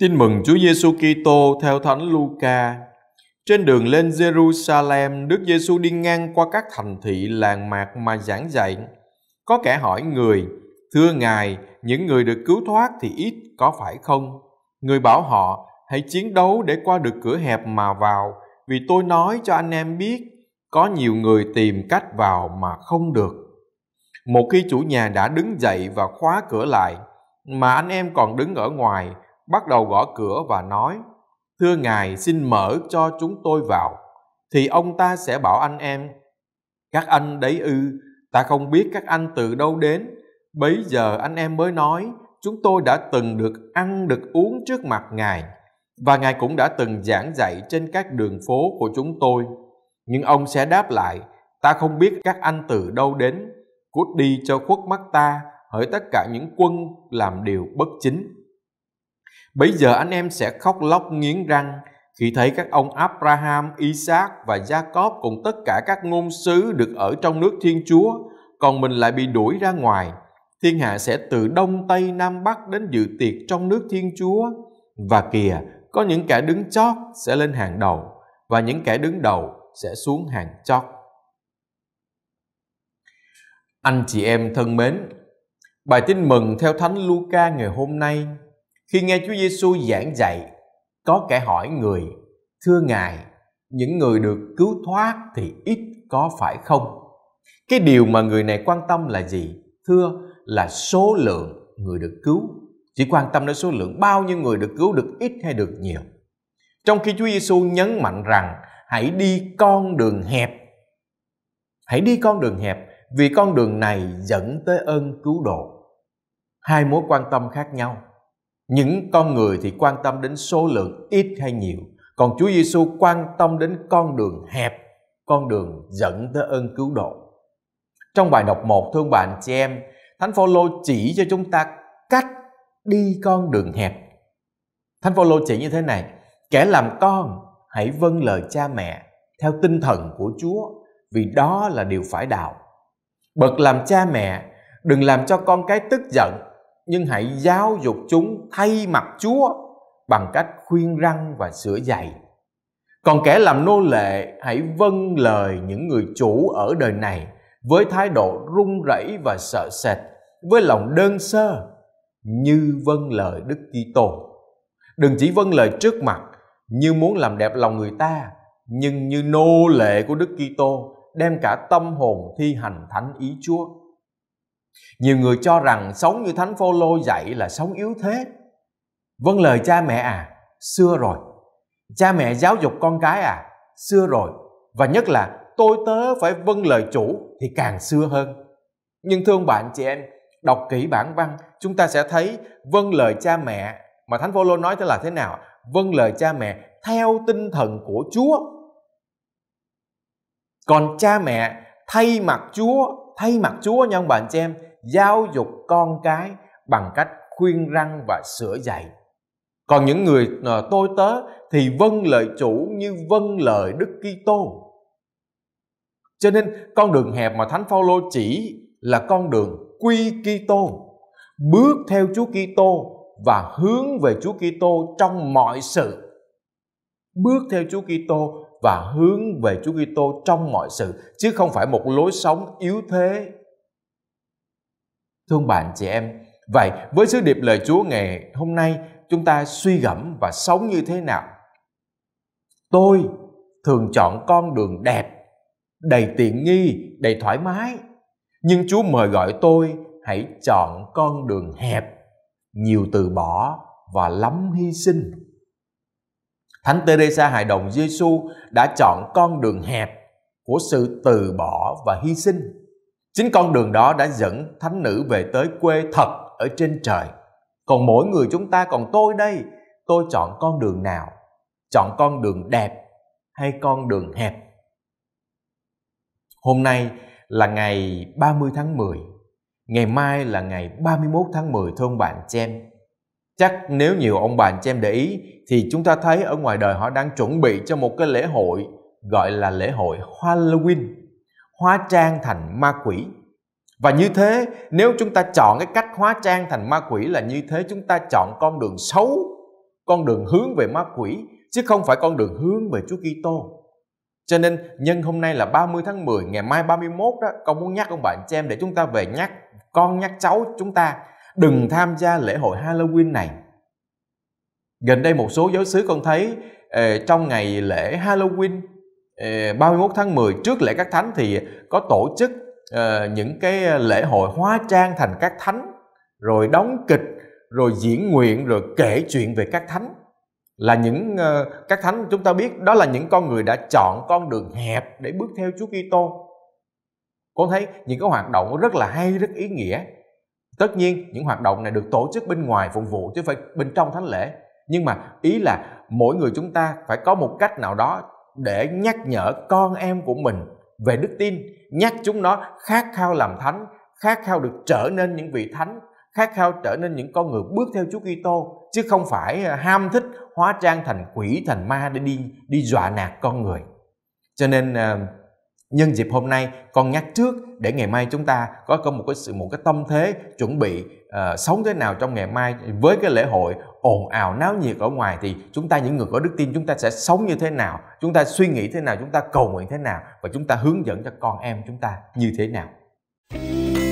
Tin mừng Chúa Giêsu Kitô theo Thánh Luca. Trên đường lên Jerusalem, Đức Giêsu đi ngang qua các thành thị làng mạc mà giảng dạy. Có kẻ hỏi người: "Thưa Ngài, những người được cứu thoát thì ít có phải không?" Người bảo họ: "Hãy chiến đấu để qua được cửa hẹp mà vào, vì tôi nói cho anh em biết, có nhiều người tìm cách vào mà không được." Một khi chủ nhà đã đứng dậy và khóa cửa lại, mà anh em còn đứng ở ngoài, bắt đầu gõ cửa và nói thưa ngài xin mở cho chúng tôi vào thì ông ta sẽ bảo anh em các anh đấy ư ta không biết các anh từ đâu đến bấy giờ anh em mới nói chúng tôi đã từng được ăn được uống trước mặt ngài và ngài cũng đã từng giảng dạy trên các đường phố của chúng tôi nhưng ông sẽ đáp lại ta không biết các anh từ đâu đến cút đi cho khuất mắt ta hỡi tất cả những quân làm điều bất chính Bây giờ anh em sẽ khóc lóc nghiến răng khi thấy các ông Abraham, Isaac và Jacob cùng tất cả các ngôn sứ được ở trong nước Thiên Chúa, còn mình lại bị đuổi ra ngoài. Thiên hạ sẽ từ Đông, Tây, Nam, Bắc đến dự tiệc trong nước Thiên Chúa. Và kìa, có những kẻ đứng chót sẽ lên hàng đầu, và những kẻ đứng đầu sẽ xuống hàng chót. Anh chị em thân mến, bài tin mừng theo Thánh Luca ngày hôm nay khi nghe Chúa Giêsu giảng dạy, có kẻ hỏi người, thưa Ngài, những người được cứu thoát thì ít có phải không? Cái điều mà người này quan tâm là gì? Thưa là số lượng người được cứu. Chỉ quan tâm đến số lượng bao nhiêu người được cứu được ít hay được nhiều. Trong khi Chúa Giêsu nhấn mạnh rằng hãy đi con đường hẹp. Hãy đi con đường hẹp vì con đường này dẫn tới ơn cứu độ. Hai mối quan tâm khác nhau những con người thì quan tâm đến số lượng ít hay nhiều, còn Chúa Giêsu quan tâm đến con đường hẹp, con đường dẫn tới ơn cứu độ. Trong bài đọc 1 thương bạn chị em, Thánh Phaolô chỉ cho chúng ta cách đi con đường hẹp. Thánh Phaolô chỉ như thế này: Kẻ làm con hãy vâng lời cha mẹ theo tinh thần của Chúa, vì đó là điều phải đạo. Bậc làm cha mẹ đừng làm cho con cái tức giận nhưng hãy giáo dục chúng thay mặt Chúa bằng cách khuyên răng và sửa dạy. Còn kẻ làm nô lệ hãy vâng lời những người chủ ở đời này với thái độ run rẩy và sợ sệt, với lòng đơn sơ như vâng lời Đức Kitô. Đừng chỉ vâng lời trước mặt như muốn làm đẹp lòng người ta, nhưng như nô lệ của Đức Kitô đem cả tâm hồn thi hành thánh ý Chúa. Nhiều người cho rằng sống như Thánh phô lô dạy là sống yếu thế. Vâng lời cha mẹ à, xưa rồi. Cha mẹ giáo dục con cái à, xưa rồi. Và nhất là tôi tớ phải vâng lời chủ thì càng xưa hơn. Nhưng thương bạn chị em, đọc kỹ bản văn, chúng ta sẽ thấy vâng lời cha mẹ mà Thánh phô lô nói thế là thế nào? Vâng lời cha mẹ theo tinh thần của Chúa. Còn cha mẹ thay mặt Chúa thay mặt Chúa nhân bạn bà chị em giáo dục con cái bằng cách khuyên răng và sửa dạy. Còn những người ờ, tôi tớ thì vâng lời chủ như vâng lời Đức Kitô. Cho nên con đường hẹp mà Thánh Phaolô chỉ là con đường quy Kitô, bước theo Chúa Kitô và hướng về Chúa Kitô trong mọi sự. Bước theo Chúa Kitô và hướng về Chúa Kitô trong mọi sự chứ không phải một lối sống yếu thế. Thương bạn chị em, vậy với sứ điệp lời Chúa ngày hôm nay chúng ta suy gẫm và sống như thế nào? Tôi thường chọn con đường đẹp, đầy tiện nghi, đầy thoải mái, nhưng Chúa mời gọi tôi hãy chọn con đường hẹp, nhiều từ bỏ và lắm hy sinh. Thánh Teresa hài đồng Giêsu đã chọn con đường hẹp của sự từ bỏ và hy sinh. Chính con đường đó đã dẫn thánh nữ về tới quê thật ở trên trời. Còn mỗi người chúng ta còn tôi đây, tôi chọn con đường nào? Chọn con đường đẹp hay con đường hẹp? Hôm nay là ngày 30 tháng 10, ngày mai là ngày 31 tháng 10 thưa ông bạn chị Chắc nếu nhiều ông bà chị em để ý thì chúng ta thấy ở ngoài đời họ đang chuẩn bị cho một cái lễ hội gọi là lễ hội Halloween, hóa trang thành ma quỷ. Và như thế, nếu chúng ta chọn cái cách hóa trang thành ma quỷ là như thế, chúng ta chọn con đường xấu, con đường hướng về ma quỷ, chứ không phải con đường hướng về Chúa Kitô. Cho nên nhân hôm nay là 30 tháng 10, ngày mai 31 đó, con muốn nhắc ông bạn cho em để chúng ta về nhắc con nhắc cháu chúng ta đừng tham gia lễ hội Halloween này. Gần đây một số giáo xứ con thấy ờ, trong ngày lễ Halloween 31 ờ, tháng 10 trước lễ các thánh thì có tổ chức ờ, những cái lễ hội hóa trang thành các thánh rồi đóng kịch rồi diễn nguyện rồi kể chuyện về các thánh là những các thánh chúng ta biết đó là những con người đã chọn con đường hẹp để bước theo Chúa Kitô. Con thấy những cái hoạt động rất là hay, rất ý nghĩa Tất nhiên những hoạt động này được tổ chức bên ngoài phục vụ chứ phải bên trong thánh lễ. Nhưng mà ý là mỗi người chúng ta phải có một cách nào đó để nhắc nhở con em của mình về đức tin, nhắc chúng nó khát khao làm thánh, khát khao được trở nên những vị thánh, khát khao trở nên những con người bước theo Chúa Kitô chứ không phải à, ham thích hóa trang thành quỷ thành ma để đi đi dọa nạt con người. Cho nên à, nhân dịp hôm nay con nhắc trước để ngày mai chúng ta có có một cái sự một cái tâm thế chuẩn bị uh, sống thế nào trong ngày mai với cái lễ hội ồn ào náo nhiệt ở ngoài thì chúng ta những người có đức tin chúng ta sẽ sống như thế nào chúng ta suy nghĩ thế nào chúng ta cầu nguyện thế nào và chúng ta hướng dẫn cho con em chúng ta như thế nào